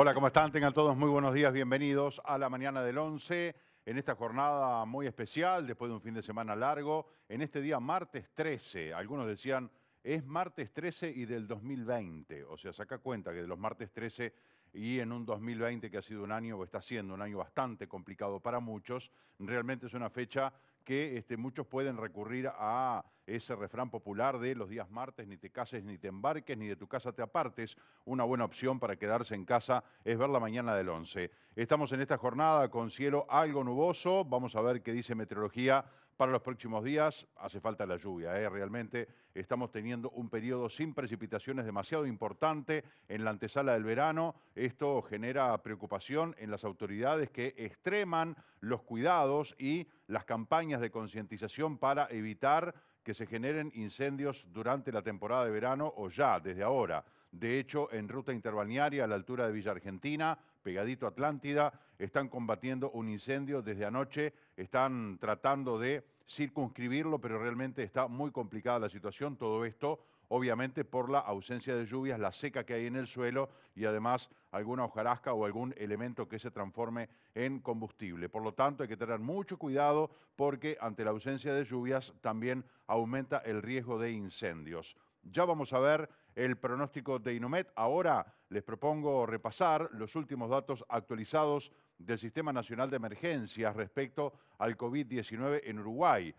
Hola, ¿cómo están? Tengan todos muy buenos días, bienvenidos a la mañana del 11, en esta jornada muy especial, después de un fin de semana largo, en este día martes 13, algunos decían, es martes 13 y del 2020, o sea, saca cuenta que de los martes 13 y en un 2020 que ha sido un año, o está siendo un año bastante complicado para muchos, realmente es una fecha que este, muchos pueden recurrir a ese refrán popular de los días martes ni te cases ni te embarques, ni de tu casa te apartes. Una buena opción para quedarse en casa es ver la mañana del 11. Estamos en esta jornada con cielo algo nuboso, vamos a ver qué dice meteorología para los próximos días hace falta la lluvia, ¿eh? realmente estamos teniendo un periodo sin precipitaciones demasiado importante en la antesala del verano. Esto genera preocupación en las autoridades que extreman los cuidados y las campañas de concientización para evitar que se generen incendios durante la temporada de verano o ya desde ahora. De hecho, en ruta interbalnearia a la altura de Villa Argentina, pegadito a Atlántida, están combatiendo un incendio desde anoche, están tratando de circunscribirlo, pero realmente está muy complicada la situación, todo esto obviamente por la ausencia de lluvias, la seca que hay en el suelo y además alguna hojarasca o algún elemento que se transforme en combustible. Por lo tanto, hay que tener mucho cuidado porque ante la ausencia de lluvias también aumenta el riesgo de incendios. Ya vamos a ver el pronóstico de Inomet. Ahora les propongo repasar los últimos datos actualizados del Sistema Nacional de Emergencias respecto al COVID-19 en Uruguay.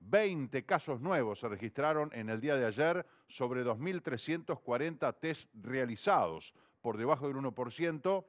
20 casos nuevos se registraron en el día de ayer sobre 2.340 test realizados, por debajo del 1%.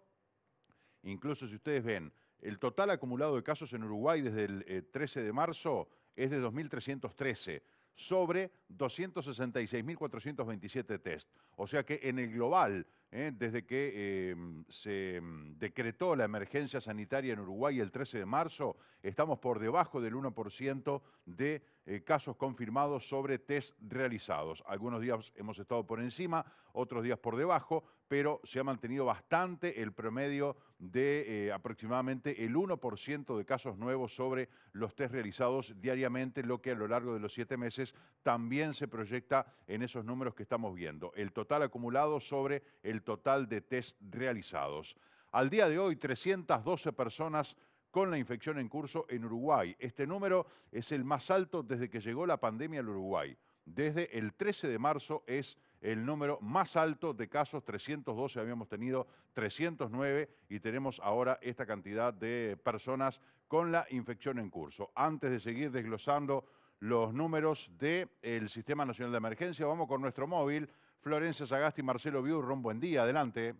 Incluso si ustedes ven, el total acumulado de casos en Uruguay desde el 13 eh, de marzo es de 2.313 sobre 266.427 test. O sea que en el global, ¿eh? desde que em, se em, decretó la emergencia sanitaria en Uruguay el 13 de marzo, estamos por debajo del 1% de eh, casos confirmados sobre test realizados. Algunos días hemos estado por encima, otros días por debajo, pero se ha mantenido bastante el promedio de eh, aproximadamente el 1% de casos nuevos sobre los test realizados diariamente, lo que a lo largo de los siete meses también se proyecta en esos números que estamos viendo. El total acumulado sobre el total de test realizados. Al día de hoy, 312 personas con la infección en curso en Uruguay. Este número es el más alto desde que llegó la pandemia al Uruguay. Desde el 13 de marzo es el número más alto de casos, 312 habíamos tenido 309 y tenemos ahora esta cantidad de personas con la infección en curso. Antes de seguir desglosando los números del Sistema Nacional de Emergencia, vamos con nuestro móvil. Florencia Sagasti, Marcelo Biurron, buen día, adelante.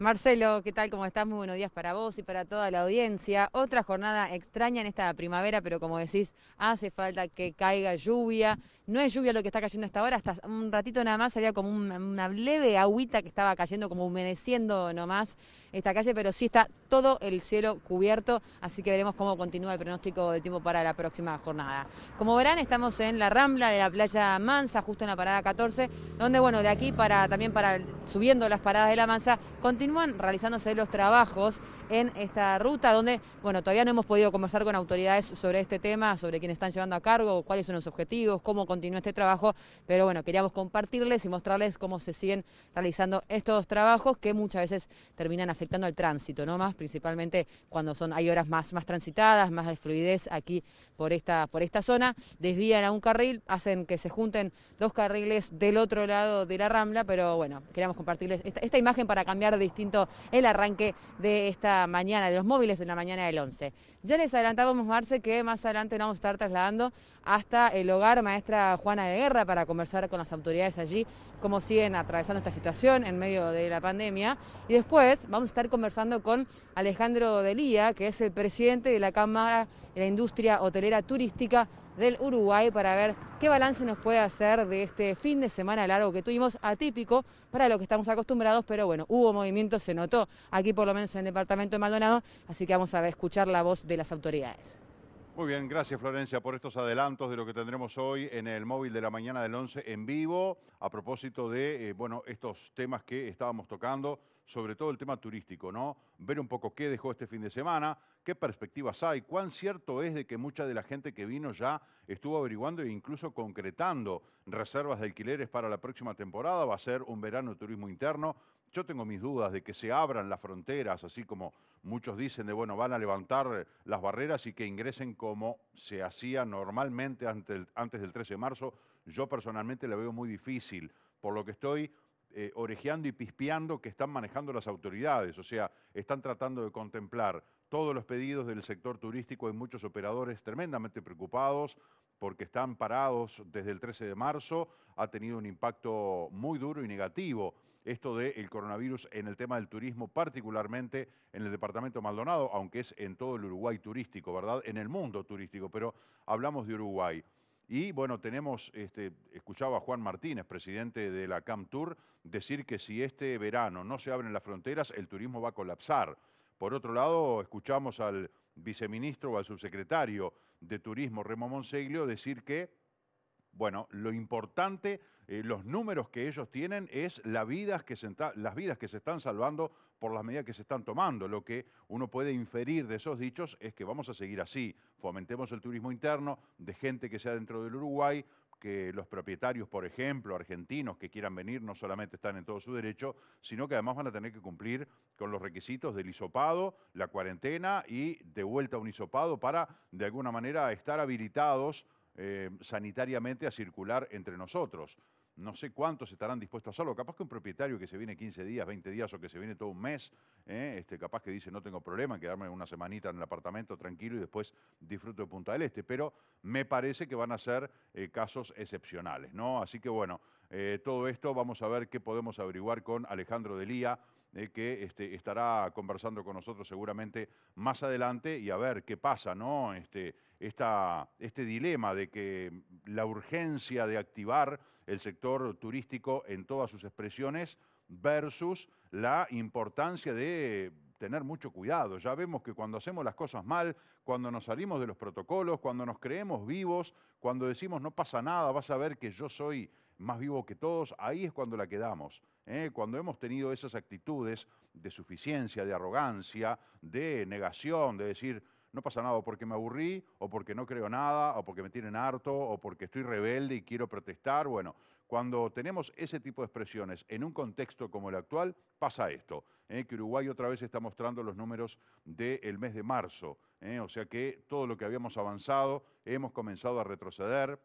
Marcelo, ¿qué tal? ¿Cómo estás? Muy buenos días para vos y para toda la audiencia. Otra jornada extraña en esta primavera, pero como decís, hace falta que caiga lluvia no es lluvia lo que está cayendo hasta ahora, hasta un ratito nada más había como una leve agüita que estaba cayendo, como humedeciendo nomás esta calle, pero sí está todo el cielo cubierto, así que veremos cómo continúa el pronóstico de tiempo para la próxima jornada. Como verán, estamos en la Rambla de la playa Mansa, justo en la parada 14, donde bueno, de aquí para también para subiendo las paradas de la Mansa, continúan realizándose los trabajos en esta ruta, donde, bueno, todavía no hemos podido conversar con autoridades sobre este tema, sobre quiénes están llevando a cargo, cuáles son los objetivos, cómo continúa este trabajo, pero bueno, queríamos compartirles y mostrarles cómo se siguen realizando estos trabajos que muchas veces terminan afectando al tránsito, ¿no? Más principalmente cuando son, hay horas más, más transitadas, más de fluidez aquí por esta, por esta zona, desvían a un carril, hacen que se junten dos carriles del otro lado de la Rambla, pero bueno, queríamos compartirles esta, esta imagen para cambiar de distinto el arranque de esta mañana, de los móviles en la mañana del 11. Ya les adelantábamos, Marce, que más adelante vamos a estar trasladando hasta el hogar maestra Juana de Guerra para conversar con las autoridades allí, cómo siguen atravesando esta situación en medio de la pandemia. Y después vamos a estar conversando con Alejandro Delía, que es el presidente de la Cámara de la Industria Hotelera Turística del Uruguay para ver qué balance nos puede hacer de este fin de semana largo que tuvimos, atípico para lo que estamos acostumbrados, pero bueno, hubo movimiento, se notó aquí por lo menos en el departamento de Maldonado, así que vamos a escuchar la voz de las autoridades. Muy bien, gracias Florencia por estos adelantos de lo que tendremos hoy en el móvil de la mañana del 11 en vivo, a propósito de, eh, bueno, estos temas que estábamos tocando sobre todo el tema turístico, ¿no? Ver un poco qué dejó este fin de semana, qué perspectivas hay, cuán cierto es de que mucha de la gente que vino ya estuvo averiguando e incluso concretando reservas de alquileres para la próxima temporada, va a ser un verano de turismo interno. Yo tengo mis dudas de que se abran las fronteras, así como muchos dicen de, bueno, van a levantar las barreras y que ingresen como se hacía normalmente antes del 13 de marzo. Yo personalmente la veo muy difícil, por lo que estoy eh, orejeando y pispeando que están manejando las autoridades, o sea, están tratando de contemplar todos los pedidos del sector turístico, hay muchos operadores tremendamente preocupados porque están parados desde el 13 de marzo, ha tenido un impacto muy duro y negativo esto del coronavirus en el tema del turismo, particularmente en el departamento Maldonado, aunque es en todo el Uruguay turístico, ¿verdad? En el mundo turístico, pero hablamos de Uruguay. Y bueno, tenemos, este, escuchaba a Juan Martínez, presidente de la CAM Tour, decir que si este verano no se abren las fronteras, el turismo va a colapsar. Por otro lado, escuchamos al viceministro o al subsecretario de Turismo, Remo Monseglio, decir que bueno, lo importante, eh, los números que ellos tienen es que las vidas que se están salvando por las medidas que se están tomando. Lo que uno puede inferir de esos dichos es que vamos a seguir así. Fomentemos el turismo interno de gente que sea dentro del Uruguay, que los propietarios, por ejemplo, argentinos que quieran venir, no solamente están en todo su derecho, sino que además van a tener que cumplir con los requisitos del hisopado, la cuarentena y de vuelta a un hisopado para, de alguna manera, estar habilitados eh, sanitariamente a circular entre nosotros. No sé cuántos estarán dispuestos a hacerlo. Capaz que un propietario que se viene 15 días, 20 días o que se viene todo un mes, eh, este, capaz que dice no tengo problema en quedarme una semanita en el apartamento tranquilo y después disfruto de Punta del Este. Pero me parece que van a ser eh, casos excepcionales, ¿no? Así que bueno, todo esto vamos a ver qué podemos averiguar con Alejandro Delía que este, estará conversando con nosotros seguramente más adelante y a ver qué pasa, ¿no? Este, este dilema de que la urgencia de activar el sector turístico en todas sus expresiones versus la importancia de tener mucho cuidado. Ya vemos que cuando hacemos las cosas mal, cuando nos salimos de los protocolos, cuando nos creemos vivos, cuando decimos no pasa nada, vas a ver que yo soy más vivo que todos, ahí es cuando la quedamos. ¿eh? cuando hemos tenido esas actitudes de suficiencia, de arrogancia, de negación, de decir, no pasa nada porque me aburrí, o porque no creo nada, o porque me tienen harto, o porque estoy rebelde y quiero protestar. Bueno, cuando tenemos ese tipo de expresiones en un contexto como el actual, pasa esto, ¿eh? que Uruguay otra vez está mostrando los números del mes de marzo, ¿eh? o sea que todo lo que habíamos avanzado hemos comenzado a retroceder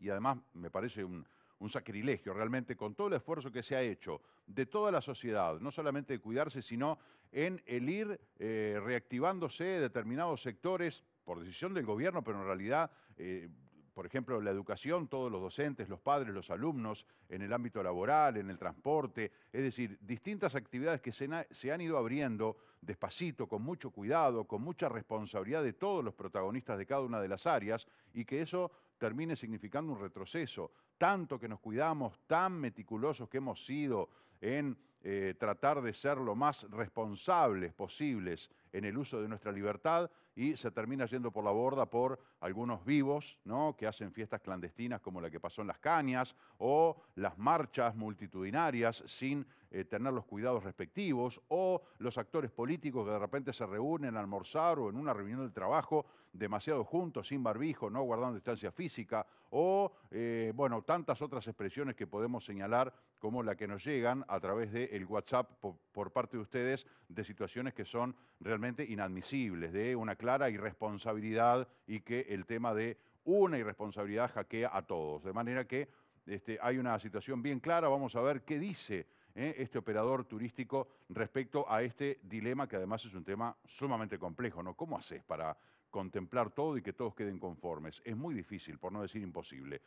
y además me parece un, un sacrilegio realmente con todo el esfuerzo que se ha hecho de toda la sociedad, no solamente de cuidarse, sino en el ir eh, reactivándose determinados sectores por decisión del gobierno, pero en realidad... Eh, por ejemplo, la educación, todos los docentes, los padres, los alumnos, en el ámbito laboral, en el transporte, es decir, distintas actividades que se han ido abriendo despacito, con mucho cuidado, con mucha responsabilidad de todos los protagonistas de cada una de las áreas y que eso termine significando un retroceso. Tanto que nos cuidamos, tan meticulosos que hemos sido en eh, tratar de ser lo más responsables posibles en el uso de nuestra libertad y se termina yendo por la borda por algunos vivos ¿no? que hacen fiestas clandestinas como la que pasó en las cañas o las marchas multitudinarias sin eh, tener los cuidados respectivos, o los actores políticos que de repente se reúnen a almorzar o en una reunión del trabajo demasiado juntos, sin barbijo, no guardando distancia física, o, eh, bueno, tantas otras expresiones que podemos señalar como la que nos llegan a través del WhatsApp por, parte de ustedes de situaciones que son realmente inadmisibles, de una clara irresponsabilidad y que el tema de una irresponsabilidad hackea a todos. De manera que este, hay una situación bien clara, vamos a ver qué dice ¿eh? este operador turístico respecto a este dilema que además es un tema sumamente complejo, ¿no? ¿Cómo haces para contemplar todo y que todos queden conformes? Es muy difícil, por no decir imposible.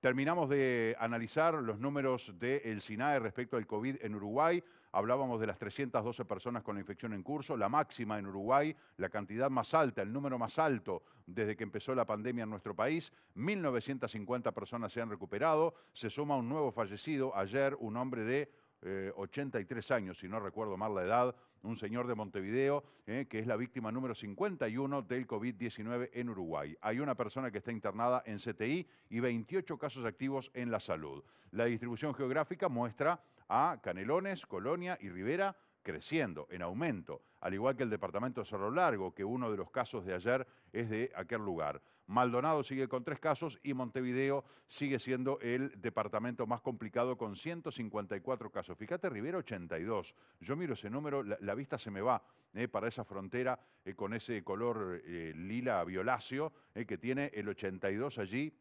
Terminamos de analizar los números del SINAE respecto al COVID en Uruguay. Hablábamos de las 312 personas con la infección en curso, la máxima en Uruguay, la cantidad más alta, el número más alto desde que empezó la pandemia en nuestro país. 1.950 personas se han recuperado. Se suma un nuevo fallecido ayer, un hombre de 83 eh, años, si no recuerdo mal la edad, un señor de Montevideo, eh, que es la víctima número 51 del COVID-19 en Uruguay. Hay una persona que está internada en CTI y 28 casos activos en la salud. La distribución geográfica muestra a Canelones, Colonia y Rivera creciendo, en aumento, al igual que el departamento de Cerro Largo, que uno de los casos de ayer es de aquel lugar. Maldonado sigue con tres casos y Montevideo sigue siendo el departamento más complicado con 154 casos. Fíjate, Rivera 82. Yo miro ese número, la, vista se me va eh, para esa frontera eh, con ese color eh, lila violáceo que tiene el 82 allí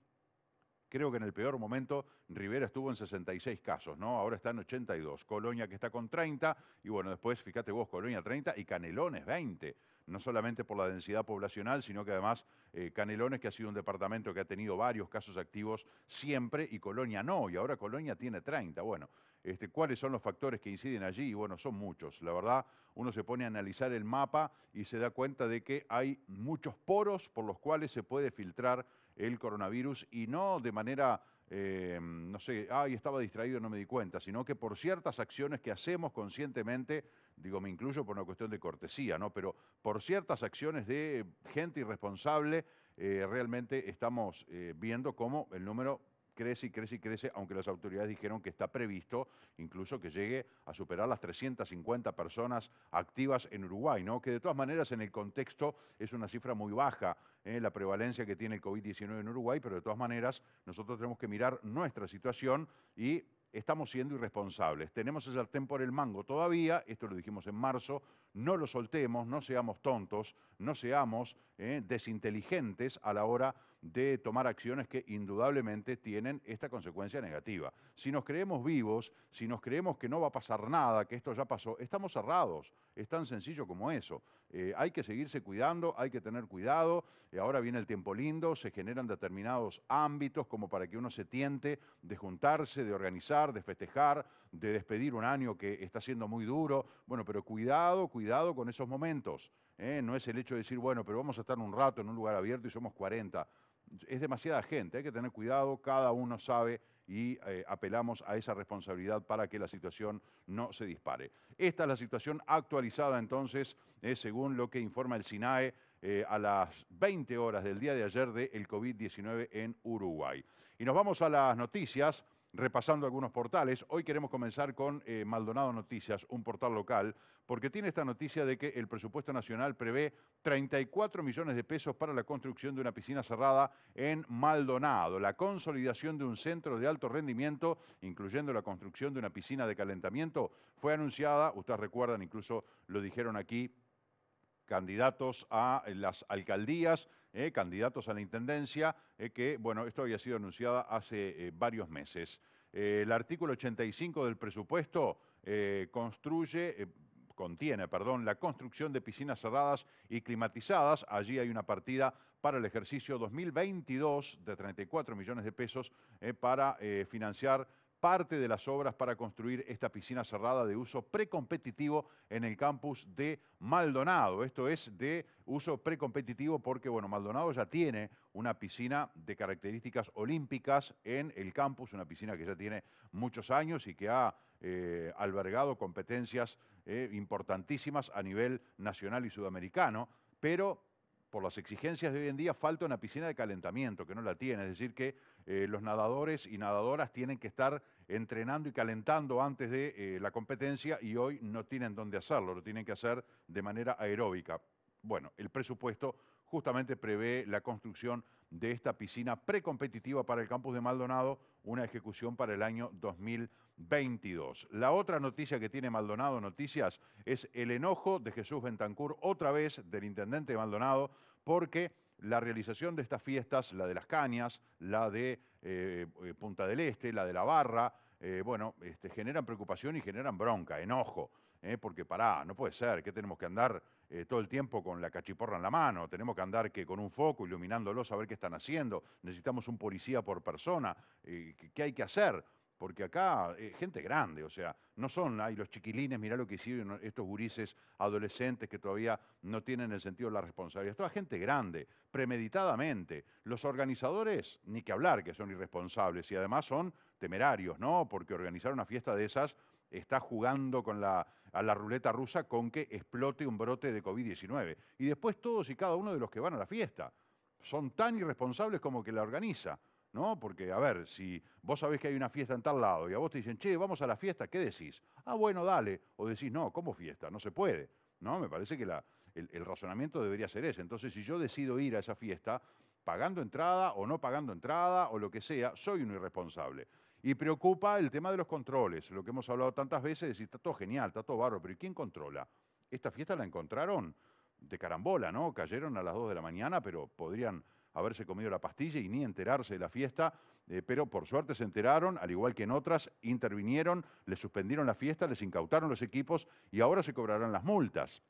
Creo que en el peor momento Rivera estuvo en 66 casos, ¿no? Ahora está en 82. Colonia que está con 30 y bueno, después fíjate vos, Colonia 30 y Canelones 20. No solamente por la densidad poblacional, sino que además eh, Canelones, que ha sido un departamento que ha tenido varios casos activos siempre y Colonia no, y ahora Colonia tiene 30. Bueno, este, cuáles son los factores que inciden allí y bueno, son muchos. La verdad, uno se pone a analizar el mapa y se da cuenta de que hay muchos poros por los cuales se puede filtrar el coronavirus y no de manera, eh, no sé, ay, estaba distraído, no me di cuenta, sino que por ciertas acciones que hacemos conscientemente, digo, me incluyo por una cuestión de cortesía, ¿no? Pero por ciertas acciones de gente irresponsable, eh, realmente estamos eh, viendo cómo el número crece y crece y crece, aunque las autoridades dijeron que está previsto incluso que llegue a superar las 350 personas activas en Uruguay, ¿no? que de todas maneras en el contexto es una cifra muy baja ¿eh? la prevalencia que tiene el COVID-19 en Uruguay, pero de todas maneras nosotros tenemos que mirar nuestra situación y estamos siendo irresponsables. Tenemos el sartén por el mango todavía, esto lo dijimos en marzo, no lo soltemos, no seamos tontos, no seamos ¿eh? desinteligentes a la hora de tomar acciones que indudablemente tienen esta consecuencia negativa. Si nos creemos vivos, si nos creemos que no va a pasar nada, que esto ya pasó, estamos cerrados. Es tan sencillo como eso. Eh, hay que seguirse cuidando, hay que tener cuidado. Eh, ahora viene el tiempo lindo, se generan determinados ámbitos como para que uno se tiente de juntarse, de organizar, de festejar, de despedir un año que está siendo muy duro. Bueno, pero cuidado, cuidado con esos momentos. ¿eh? No es el hecho de decir, bueno, pero vamos a estar un rato en un lugar abierto y somos 40 es demasiada gente, hay que tener cuidado, cada uno sabe y eh, apelamos a esa responsabilidad para que la situación no se dispare. Esta es la situación actualizada entonces, eh, según lo que informa el SINAE eh, a las 20 horas del día de ayer del el COVID-19 en Uruguay. Y nos vamos a las noticias repasando algunos portales. Hoy queremos comenzar con eh, Maldonado Noticias, un portal local, porque tiene esta noticia de que el presupuesto nacional prevé 34 millones de pesos para la construcción de una piscina cerrada en Maldonado, la consolidación de un centro de alto rendimiento, incluyendo la construcción de una piscina de calentamiento, fue anunciada, ustedes recuerdan, incluso lo dijeron aquí, candidatos a las alcaldías eh, candidatos a la Intendencia, eh, que, bueno, esto había sido anunciada hace eh, varios meses. el artículo 85 del presupuesto construye contiene, perdón, la construcción de piscinas cerradas y climatizadas. Allí hay una partida para el ejercicio 2022 de 34 millones de pesos para financiar parte de las obras para construir esta piscina cerrada de uso precompetitivo en el campus de Maldonado. Esto es de uso precompetitivo porque, bueno, Maldonado ya tiene una piscina de características olímpicas en el campus, una piscina que ya tiene muchos años y que ha eh, albergado competencias eh, importantísimas a nivel nacional y sudamericano, pero por las exigencias de hoy en día, falta una piscina de calentamiento, que no la tiene. Es decir, que eh, los nadadores y nadadoras tienen que estar entrenando y calentando antes de eh, la competencia y hoy no tienen dónde hacerlo, lo tienen que hacer de manera aeróbica. Bueno, el presupuesto justamente prevé la construcción de esta piscina precompetitiva para el campus de Maldonado, una ejecución para el año 2020. 22. La otra noticia que tiene Maldonado Noticias es el enojo de Jesús Bentancur, otra vez del intendente Maldonado, porque la realización de estas fiestas, la de las cañas, la de eh, eh, Punta del Este, la de la Barra, eh, bueno, este, generan preocupación y generan bronca, enojo, porque pará, no puede ser, que tenemos que andar todo el tiempo con la cachiporra en la mano, tenemos que andar que con un foco iluminándolo, saber qué están haciendo, necesitamos un policía por persona, ¿qué hay que hacer? porque acá eh, gente grande, o sea, no son, ahí los chiquilines, mirá lo que hicieron estos gurises adolescentes que todavía no tienen el sentido de la responsabilidad. Toda gente grande, premeditadamente. Los organizadores, ni que hablar que son irresponsables y además son temerarios, ¿no? Porque organizar una fiesta de esas está jugando con la, a la ruleta rusa con que explote un brote de COVID-19. Y después todos y cada uno de los que van a la fiesta son tan irresponsables como que la organiza. ¿no? Porque, a ver, si vos sabés que hay una fiesta en tal lado y a vos te dicen, che, vamos a la fiesta, ¿qué decís? Ah, bueno, dale. O decís, no, ¿cómo fiesta? No se puede. ¿No? Me parece que la, el, el, razonamiento debería ser ese. Entonces, si yo decido ir a esa fiesta, pagando entrada o no pagando entrada o lo que sea, soy un irresponsable. Y preocupa el tema de los controles, lo que hemos hablado tantas veces, decir, está todo genial, está todo barro, pero ¿y quién controla? Esta fiesta la encontraron de carambola, ¿no? Cayeron a las 2 de la mañana, pero podrían haberse comido la pastilla y ni enterarse de la fiesta, eh, pero por suerte se enteraron, al igual que en otras, intervinieron, les suspendieron la fiesta, les incautaron los equipos y ahora se cobrarán las multas.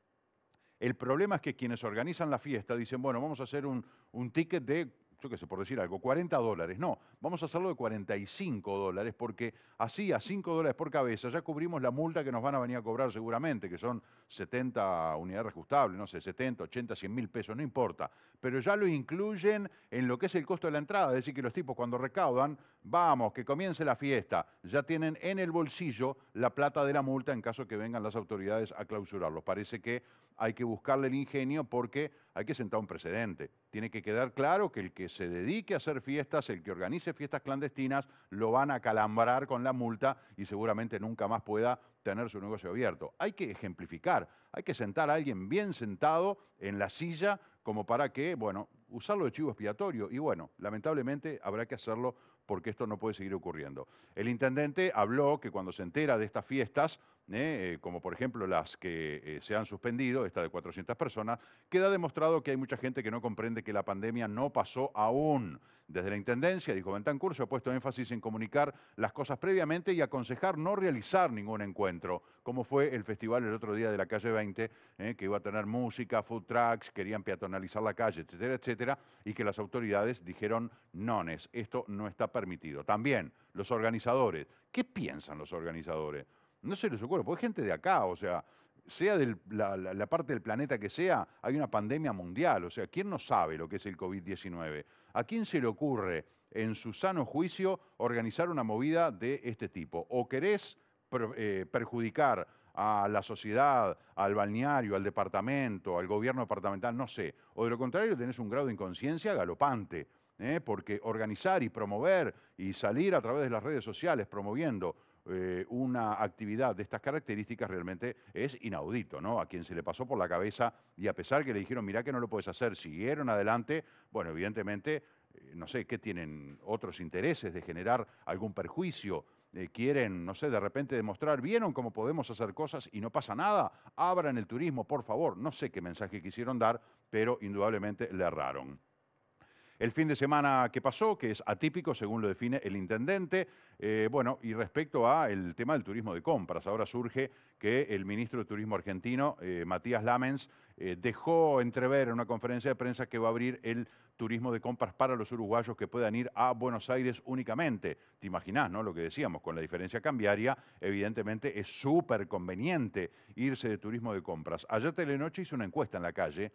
El problema es que quienes organizan la fiesta dicen, bueno, vamos a hacer un ticket de yo qué sé, por decir algo, 40 dólares. No, vamos a hacerlo de 45 dólares porque así a 5 dólares por cabeza ya cubrimos la multa que nos van a venir a cobrar seguramente, que son 70 unidades reajustables, no sé, 70, 80, 100 mil pesos, no importa. Pero ya lo incluyen en lo que es el costo de la entrada, es decir, que los tipos cuando recaudan, vamos, que comience la fiesta, ya tienen en el bolsillo la plata de la multa en caso que vengan las autoridades a clausurarlos. Parece que hay que buscarle el ingenio porque hay que sentar un precedente. Tiene que quedar claro que el que se dedique a hacer fiestas, el que organice fiestas clandestinas, lo van a calambrar con la multa y seguramente nunca más pueda tener su negocio abierto. Hay que ejemplificar, hay que sentar a alguien bien sentado en la silla como para que, bueno, usarlo de chivo expiatorio. Y bueno, lamentablemente habrá que hacerlo porque esto no puede seguir ocurriendo. El intendente habló que cuando se entera de estas fiestas, ¿eh? Eh, como por ejemplo las que eh, se han suspendido, esta de 400 personas, queda demostrado que hay mucha gente que no comprende que la pandemia no pasó aún. Desde la Intendencia, dijo Bentancur, se ha puesto énfasis en comunicar las cosas previamente y aconsejar no realizar ningún encuentro, como fue el festival el otro día de la calle 20, que iba a tener música, food trucks, querían peatonalizar la calle, etcétera, etcétera, y que las autoridades dijeron, nones, esto no está permitido. También los organizadores, ¿qué piensan los organizadores? No se les ocurre, porque hay gente de acá, o sea, sea de la, parte del planeta que sea, hay una pandemia mundial. O sea, ¿quién no sabe lo que es el COVID-19? ¿A quién se le ocurre, en su sano juicio, organizar una movida de este tipo? ¿O querés eh, perjudicar a la sociedad, al balneario, al departamento, al gobierno departamental? No sé. O de lo contrario, tenés un grado de inconsciencia galopante. ¿eh? Porque organizar y promover y salir a través de las redes sociales promoviendo eh, una actividad de estas características realmente es inaudito, ¿no? A quien se le pasó por la cabeza y a pesar que le dijeron, mirá que no lo puedes hacer, siguieron adelante, bueno, evidentemente, eh, no sé, ¿qué tienen otros intereses de generar algún perjuicio? Eh, quieren, no sé, de repente demostrar, vieron cómo podemos hacer cosas y no pasa nada, abran el turismo, por favor. No sé qué mensaje quisieron dar, pero indudablemente le erraron el fin de semana que pasó, que es atípico, según lo define el intendente. Eh, bueno, y respecto al tema del turismo de compras, ahora surge que el ministro de Turismo argentino, eh, Matías Lamens, eh, dejó entrever en una conferencia de prensa que va a abrir el turismo de compras para los uruguayos que puedan ir a Buenos Aires únicamente. Te imaginás, ¿no? Lo que decíamos, con la diferencia cambiaria, evidentemente es súper conveniente irse de turismo de compras. Ayer Telenoche hice una encuesta en la calle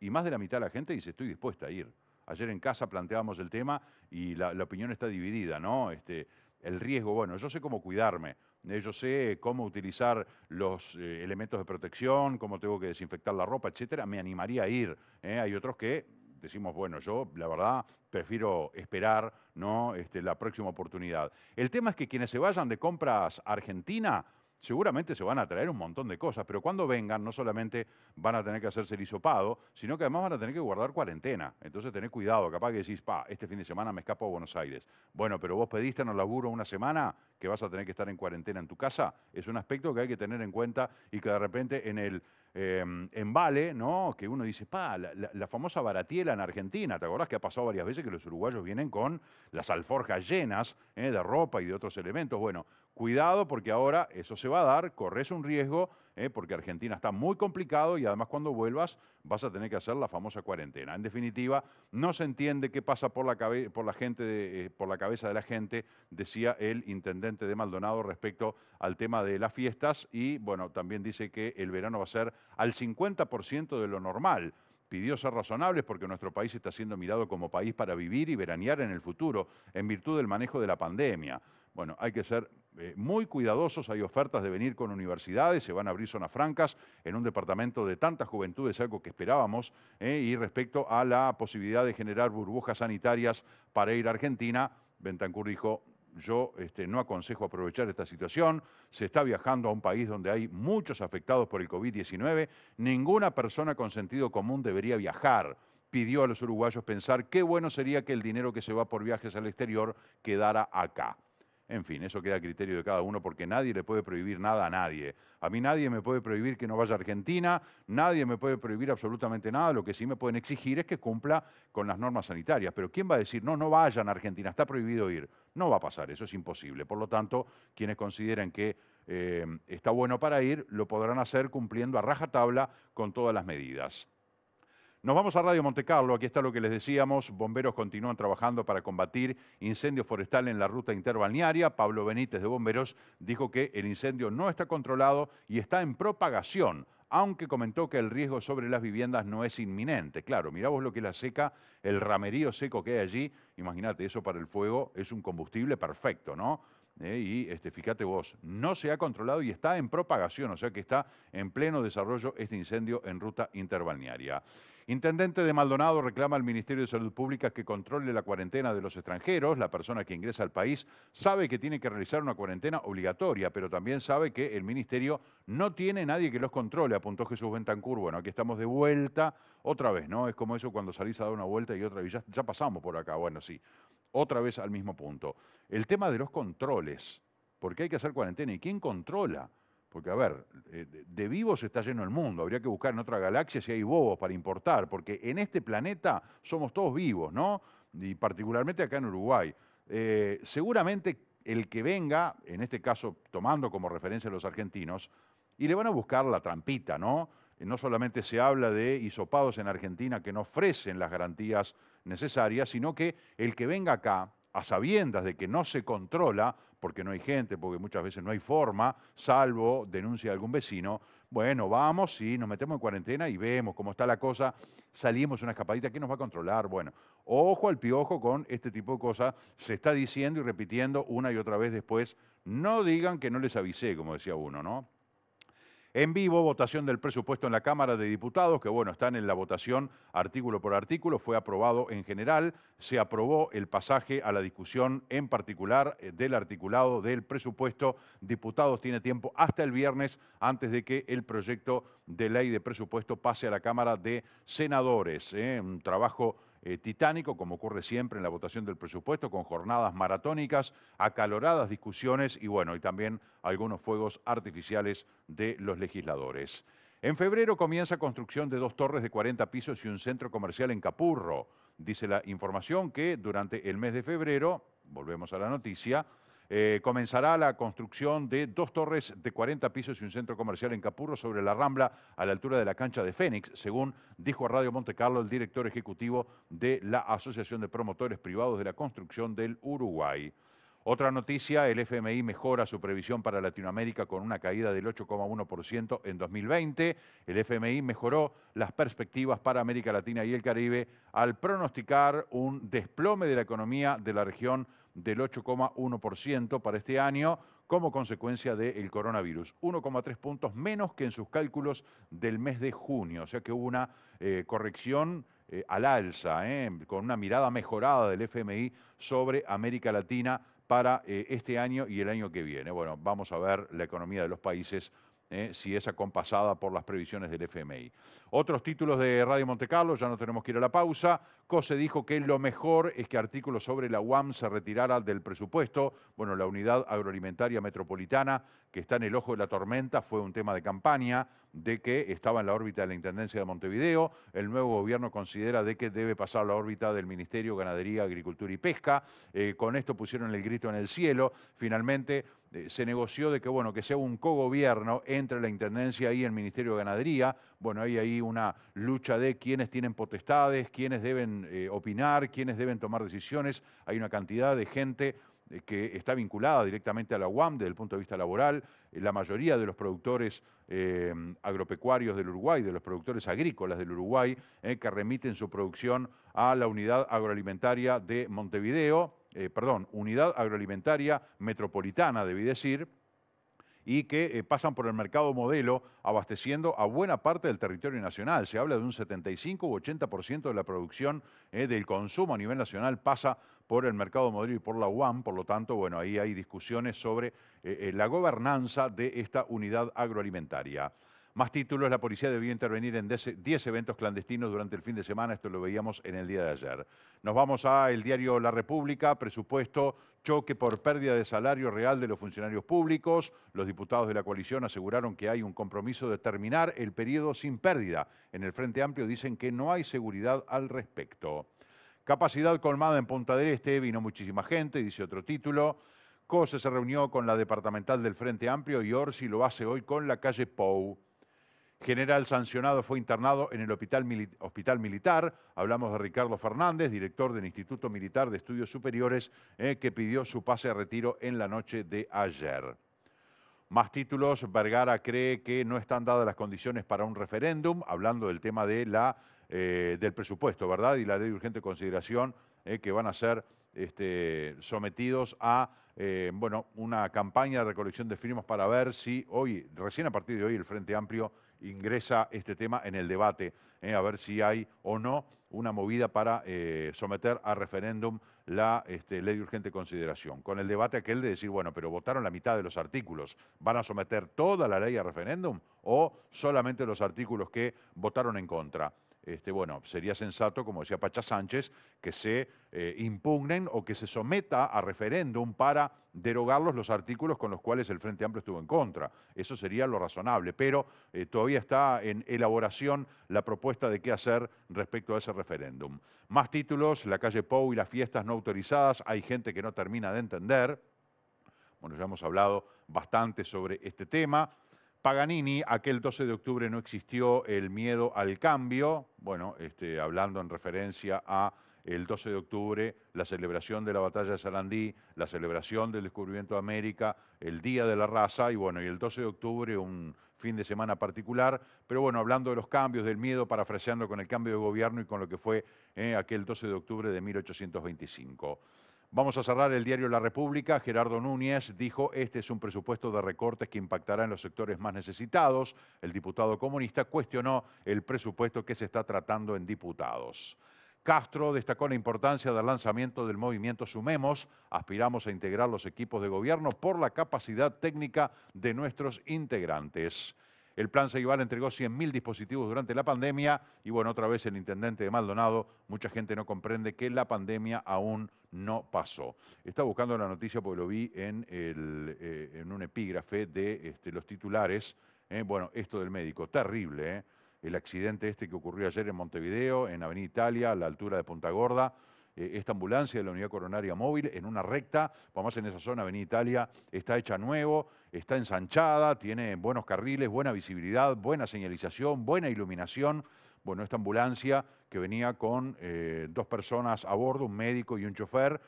y más de la mitad de la gente dice estoy dispuesta a ir. Ayer en casa planteábamos el tema y la, opinión está dividida, ¿no? Este, el riesgo, bueno, yo sé cómo cuidarme, eh, yo sé eh, cómo utilizar los eh, elementos de protección, cómo tengo que desinfectar la ropa, etcétera, me animaría a ir. Hay otros que decimos, bueno, yo la verdad prefiero esperar ¿no? Este, la próxima oportunidad. El tema es que quienes se vayan de compras a Argentina, seguramente se van a traer un montón de cosas, pero cuando vengan no solamente van a tener que hacerse el hisopado, sino que además van a tener que guardar cuarentena. Entonces tened cuidado, capaz que decís, pa, este fin de semana me escapo a Buenos Aires. Bueno, pero vos pediste en el laburo una semana que vas a tener que estar en cuarentena en tu casa. Es un aspecto que hay que tener en cuenta y que de repente en el em, en embale, ¿no? Que uno dice, pa, la, famosa baratiela en Argentina, ¿te acordás que ha pasado varias veces que los uruguayos vienen con las alforjas llenas ¿eh? de ropa y de otros elementos? Bueno, cuidado porque ahora eso se va a dar, corres un riesgo, eh, porque Argentina está muy complicado y además cuando vuelvas vas a tener que hacer la famosa cuarentena. En definitiva, no se entiende qué pasa por la, eh, por la cabeza de la gente, decía el intendente de Maldonado respecto al tema de las fiestas y bueno, también dice que el verano va a ser al 50% de lo normal pidió ser razonables porque nuestro país está siendo mirado como país para vivir y veranear en el futuro, en virtud del manejo de la pandemia. Bueno, hay que ser eh, muy cuidadosos, hay ofertas de venir con universidades, se van a abrir zonas francas en un departamento de tanta juventud es algo que esperábamos, eh, y respecto a la posibilidad de generar burbujas sanitarias para ir a Argentina, Bentancur dijo, yo este, no aconsejo aprovechar esta situación. Se está viajando a un país donde hay muchos afectados por el COVID-19. Ninguna persona con sentido común debería viajar. Pidió a los uruguayos pensar qué bueno sería que el dinero que se va por viajes al exterior quedara acá. En fin, eso queda a criterio de cada uno porque nadie le puede prohibir nada a nadie. A mí nadie me puede prohibir que no vaya a Argentina, nadie me puede prohibir absolutamente nada. Lo que sí me pueden exigir es que cumpla con las normas sanitarias. Pero ¿quién va a decir, no, no vayan a Argentina, está prohibido ir? No va a pasar, eso es imposible. Por lo tanto, quienes consideren que eh, está bueno para ir, lo podrán hacer cumpliendo a rajatabla con todas las medidas. Nos vamos a Radio Monte Carlo, aquí está lo que les decíamos, bomberos continúan trabajando para combatir incendio forestal en la ruta interbalnearia, Pablo Benítez de Bomberos dijo que el incendio no está controlado y está en propagación, aunque comentó que el riesgo sobre las viviendas no es inminente. Claro, mirá vos lo que la seca, el ramerío seco que hay allí, imagínate, eso para el fuego es un combustible perfecto, ¿no? Eh, y este, fíjate vos, no se ha controlado y está en propagación, o sea que está en pleno desarrollo este incendio en ruta interbalnearia. Intendente de Maldonado reclama al Ministerio de Salud Pública que controle la cuarentena de los extranjeros. La persona que ingresa al país sabe que tiene que realizar una cuarentena obligatoria, pero también sabe que el Ministerio no tiene nadie que los controle, apuntó Jesús Bentancur. Bueno, aquí estamos de vuelta otra vez, ¿no? Es como eso cuando salís a dar una vuelta y otra vez. Ya, pasamos por acá, bueno, sí. Otra vez al mismo punto. El tema de los controles, porque hay que hacer cuarentena. ¿Y quién controla? Porque, a ver, eh, de vivos está lleno el mundo. Habría que buscar en otra galaxia si hay bobos para importar, porque en este planeta somos todos vivos, ¿no? Y particularmente acá en Uruguay. Eh, seguramente el que venga, en este caso tomando como referencia a los argentinos, y le van a buscar la trampita, ¿no? Eh, no solamente se habla de hisopados en Argentina que no ofrecen las garantías necesarias, sino que el que venga acá a sabiendas de que no se controla, porque no hay gente, porque muchas veces no hay forma, salvo denuncia de algún vecino, bueno, vamos y nos metemos en cuarentena y vemos cómo está la cosa, salimos una escapadita, ¿qué nos va a controlar? Bueno, ojo al piojo con este tipo de cosas, se está diciendo y repitiendo una y otra vez después, no digan que no les avisé, como decía uno, ¿no? En vivo, votación del presupuesto en la Cámara de Diputados, que bueno, están en la votación artículo por artículo, fue aprobado en general, se aprobó el pasaje a la discusión en particular eh, del articulado del presupuesto. Diputados tiene tiempo hasta el viernes antes de que el proyecto de ley de presupuesto pase a la Cámara de Senadores. Eh, un trabajo eh, titánico, como ocurre siempre en la votación del presupuesto, con jornadas maratónicas, acaloradas discusiones y bueno, y también algunos fuegos artificiales de los legisladores. En febrero comienza construcción de dos torres de 40 pisos y un centro comercial en Capurro. Dice la información que durante el mes de febrero, volvemos a la noticia, eh, comenzará la construcción de dos torres de 40 pisos y un centro comercial en Capurro sobre la Rambla a la altura de la cancha de Fénix, según dijo a Radio Monte Carlo el director ejecutivo de la Asociación de Promotores Privados de la Construcción del Uruguay. Otra noticia, el FMI mejora su previsión para Latinoamérica con una caída del 8,1% en 2020. El FMI mejoró las perspectivas para América Latina y el Caribe al pronosticar un desplome de la economía de la región del 8,1% para este año como consecuencia del coronavirus. 1,3 puntos menos que en sus cálculos del mes de junio, o sea que hubo una eh, corrección eh, al alza, eh, con una mirada mejorada del FMI sobre América Latina para este año y el año que viene. Bueno, vamos a ver la economía de los países ¿eh? si es acompasada por las previsiones del FMI. Otros títulos de Radio Carlo, ya no tenemos que ir a la pausa. Cose dijo que lo mejor es que artículos sobre la UAM se retirara del presupuesto. Bueno, la unidad agroalimentaria metropolitana, que está en el ojo de la tormenta, fue un tema de campaña de que estaba en la órbita de la Intendencia de Montevideo. El nuevo gobierno considera de que debe pasar a la órbita del Ministerio de Ganadería, Agricultura y Pesca. Eh, con esto pusieron el grito en el cielo. Finalmente, eh, se negoció de que, bueno, que sea un cogobierno entre la Intendencia y el Ministerio de Ganadería. Bueno, hay ahí una lucha de quiénes tienen potestades, quiénes deben eh, opinar, quiénes deben tomar decisiones. Hay una cantidad de gente eh, que está vinculada directamente a la UAM desde el punto de vista laboral. la mayoría de los productores agropecuarios del Uruguay, de los productores agrícolas del Uruguay, que remiten su producción a la unidad agroalimentaria de Montevideo eh, perdón, unidad agroalimentaria metropolitana, debí decir, y que eh, pasan por el mercado modelo abasteciendo a buena parte del territorio nacional. Se habla de un 75 u 80% de la producción eh, del consumo a nivel nacional pasa por el mercado modelo y por la UAM, por lo tanto, bueno, ahí hay discusiones sobre la gobernanza de esta unidad agroalimentaria. Más títulos, la policía debió intervenir en 10 eventos clandestinos durante el fin de semana, esto lo veíamos en el día de ayer. Nos vamos a el diario La República, presupuesto, choque por pérdida de salario real de los funcionarios públicos. Los diputados de la coalición aseguraron que hay un compromiso de terminar el periodo sin pérdida. En el Frente Amplio dicen que no hay seguridad al respecto. Capacidad colmada en Punta del Este, vino muchísima gente, dice otro título. COSE se reunió con la departamental del Frente Amplio y Orsi lo hace hoy con la calle Pou general sancionado fue internado en el hospital, Militar. Hablamos de Ricardo Fernández, director del Instituto Militar de Estudios Superiores, eh, que pidió su pase a retiro en la noche de ayer. Más títulos, Vergara cree que no están dadas las condiciones para un referéndum, hablando del tema de la, eh, del presupuesto, ¿verdad? Y la ley de urgente consideración eh, que van a ser este, sometidos a bueno, una campaña de recolección de firmas para ver si hoy, recién a partir de hoy, el Frente Amplio ingresa este tema en el debate, eh, a ver si hay o no una movida para eh, someter a referéndum la este, ley de urgente consideración, con el debate aquel de decir, bueno, pero votaron la mitad de los artículos, ¿van a someter toda la ley a referéndum o solamente los artículos que votaron en contra? Este, bueno, sería sensato, como decía Pacha Sánchez, que se eh, impugnen o que se someta a referéndum para derogarlos los artículos con los cuales el Frente Amplio estuvo en contra. Eso sería lo razonable, pero eh, todavía está en elaboración la propuesta de qué hacer respecto a ese referéndum. Más títulos, la calle Pou y las fiestas no autorizadas, hay gente que no termina de entender. Bueno, ya hemos hablado bastante sobre este tema. Paganini, aquel 12 de octubre no existió el miedo al cambio, bueno, este, hablando en referencia a el 12 de octubre, la celebración de la batalla de Sarandí, la celebración del descubrimiento de América, el Día de la Raza y bueno, y el 12 de octubre un fin de semana particular, pero bueno, hablando de los cambios, del miedo, parafraseando con el cambio de gobierno y con lo que fue eh, aquel 12 de octubre de 1825. Vamos a cerrar el diario La República. Gerardo Núñez dijo, este es un presupuesto de recortes que impactará en los sectores más necesitados. El diputado comunista cuestionó el presupuesto que se está tratando en diputados. Castro destacó la importancia del lanzamiento del movimiento Sumemos. Aspiramos a integrar los equipos de gobierno por la capacidad técnica de nuestros integrantes. El plan Ceibal entregó 100.000 dispositivos durante la pandemia y bueno, otra vez el intendente de Maldonado, mucha gente no comprende que la pandemia aún no pasó. Estaba buscando la noticia porque lo vi en, eh, un epígrafe de este, los titulares. Eh, bueno, esto del médico, terrible, eh, el accidente este que ocurrió ayer en Montevideo, en Avenida Italia, a la altura de Punta Gorda. Eh, esta ambulancia de la unidad coronaria móvil en una recta, vamos en esa zona, Avenida Italia, está hecha nuevo, está ensanchada, tiene buenos carriles, buena visibilidad, buena señalización, buena iluminación. Bueno, esta ambulancia que venía con eh, dos personas a bordo, un médico y un chofer,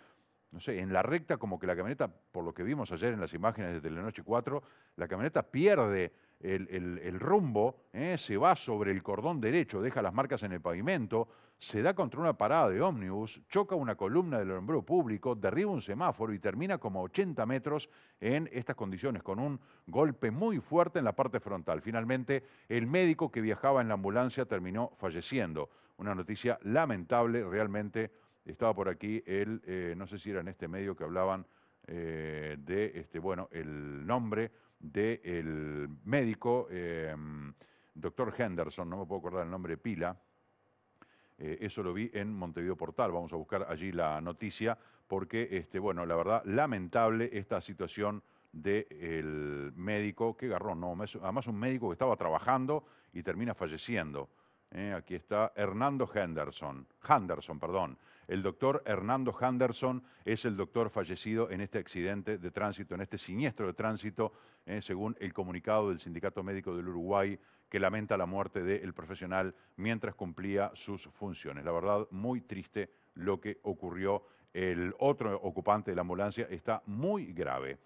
no sé, en la recta como que la camioneta, por lo que vimos ayer en las imágenes de Telenoche 4, la camioneta pierde el, rumbo, ¿eh? se va sobre el cordón derecho, deja las marcas en el pavimento, se da contra una parada de ómnibus, choca una columna del hombro público, derriba un semáforo y termina como 80 metros en estas condiciones, con un golpe muy fuerte en la parte frontal. Finalmente, el médico que viajaba en la ambulancia terminó falleciendo. Una noticia lamentable realmente estaba por aquí el, eh, no sé si era en este medio que hablaban eh, de, este, bueno, el nombre del médico, em, doctor Henderson, no me puedo acordar el nombre, Pila. Eh, eso lo vi en Montevideo Portal, vamos a buscar allí la noticia, porque, este, bueno, la verdad, lamentable esta situación del médico, qué garrón, no, además un médico que estaba trabajando y termina falleciendo. aquí está Hernando Henderson, Henderson, perdón, el doctor Hernando Henderson es el doctor fallecido en este accidente de tránsito, en este siniestro de tránsito, eh, según el comunicado del Sindicato Médico del Uruguay, que lamenta la muerte del profesional mientras cumplía sus funciones. La verdad, muy triste lo que ocurrió. El otro ocupante de la ambulancia está muy grave.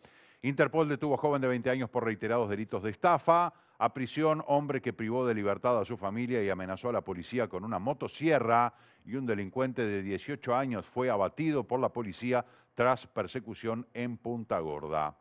Interpol detuvo a joven de 20 años por reiterados delitos de estafa a prisión hombre que privó de libertad a su familia y amenazó a la policía con una motosierra y un delincuente de 18 años fue abatido por la policía tras persecución en Punta Gorda.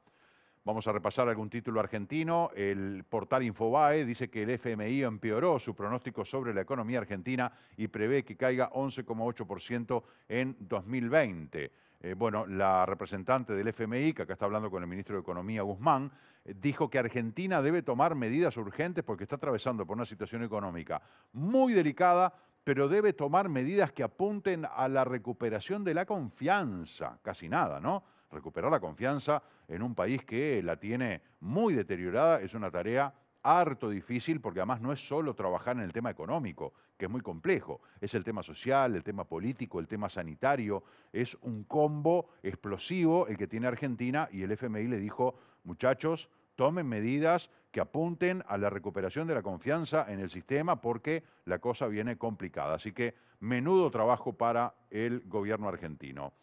Vamos a repasar algún título argentino. El portal Infobae dice que el FMI empeoró su pronóstico sobre la economía argentina y prevé que caiga 11,8% en 2020. Eh, bueno, la representante del FMI, que acá está hablando con el ministro de Economía, Guzmán, eh, dijo que Argentina debe tomar medidas urgentes porque está atravesando por una situación económica muy delicada, pero debe tomar medidas que apunten a la recuperación de la confianza. Casi nada, ¿no? Recuperar la confianza en un país que la tiene muy deteriorada es una tarea harto difícil porque además no es solo trabajar en el tema económico, que es muy complejo, es el tema social, el tema político, el tema sanitario, es un combo explosivo el que tiene Argentina y el FMI le dijo, muchachos, tomen medidas que apunten a la recuperación de la confianza en el sistema porque la cosa viene complicada. Así que menudo trabajo para el gobierno argentino.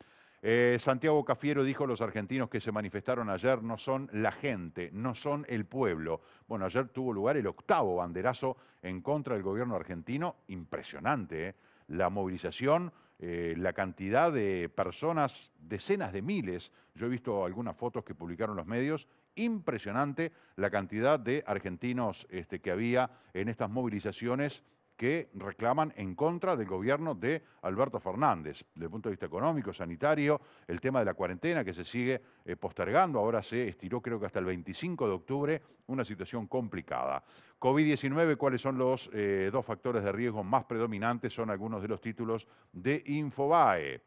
Eh, Santiago Cafiero dijo, los argentinos que se manifestaron ayer no son la gente, no son el pueblo. Bueno, ayer tuvo lugar el octavo banderazo en contra del gobierno argentino, impresionante, ¿eh? la movilización, eh, la cantidad de personas, decenas de miles, yo he visto algunas fotos que publicaron los medios, impresionante la cantidad de argentinos este, que había en estas movilizaciones que reclaman en contra del gobierno de Alberto Fernández, desde el punto de vista económico, sanitario, el tema de la cuarentena que se sigue eh, postergando, ahora se estiró creo que hasta el 25 de octubre, una situación complicada. COVID-19, ¿cuáles son los eh, dos factores de riesgo más predominantes? Son algunos de los títulos de Infobae.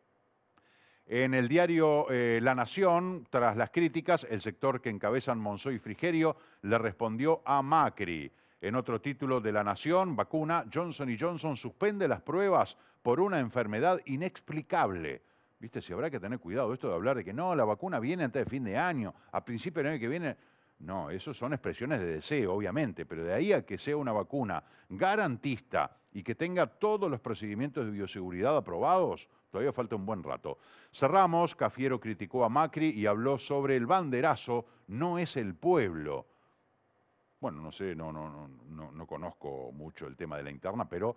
En el diario eh, La Nación, tras las críticas, el sector que encabezan Monzó y Frigerio le respondió a Macri. En otro título de La Nación, vacuna, Johnson Johnson suspende las pruebas por una enfermedad inexplicable. Viste, si habrá que tener cuidado esto de hablar de que no, la vacuna viene antes de fin de año, a principio del año que viene. No, eso son expresiones de deseo, obviamente, pero de ahí a que sea una vacuna garantista y que tenga todos los procedimientos de bioseguridad aprobados, todavía falta un buen rato. Cerramos, Cafiero criticó a Macri y habló sobre el banderazo, no es el pueblo bueno, no sé, no, no, no, no, conozco mucho el tema de la interna, pero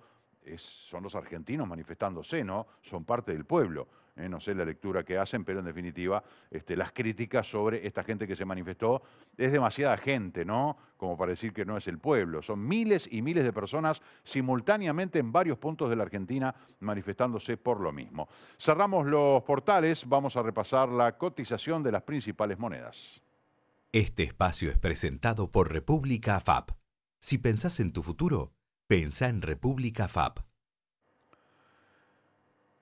son los argentinos manifestándose, ¿no? Son parte del pueblo. ¿eh? no sé la lectura que hacen, pero en definitiva, este, las críticas sobre esta gente que se manifestó es demasiada gente, ¿no? Como para decir que no es el pueblo. Son miles y miles de personas simultáneamente en varios puntos de la Argentina manifestándose por lo mismo. Cerramos los portales, vamos a repasar la cotización de las principales monedas. Este espacio es presentado por República FAP. Si pensás en tu futuro, pensá en República FAP.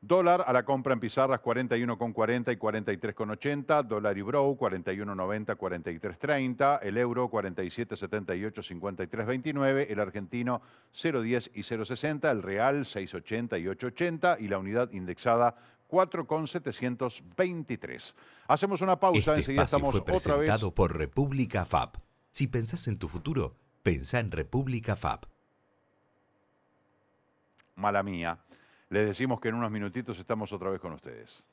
Dólar a la compra en pizarras 41,40 y 43,80. Dólar y Brow 41,90, 43,30. El euro 47,78, 53,29. El argentino 0,10 y 0,60. El real 6,80 y 8,80. Y la unidad indexada con 4,723. Hacemos una pausa, este enseguida estamos fue presentado por República Fab Si pensás en tu futuro, pensá en República Fab Mala mía. Les decimos que en unos minutitos estamos otra vez con ustedes.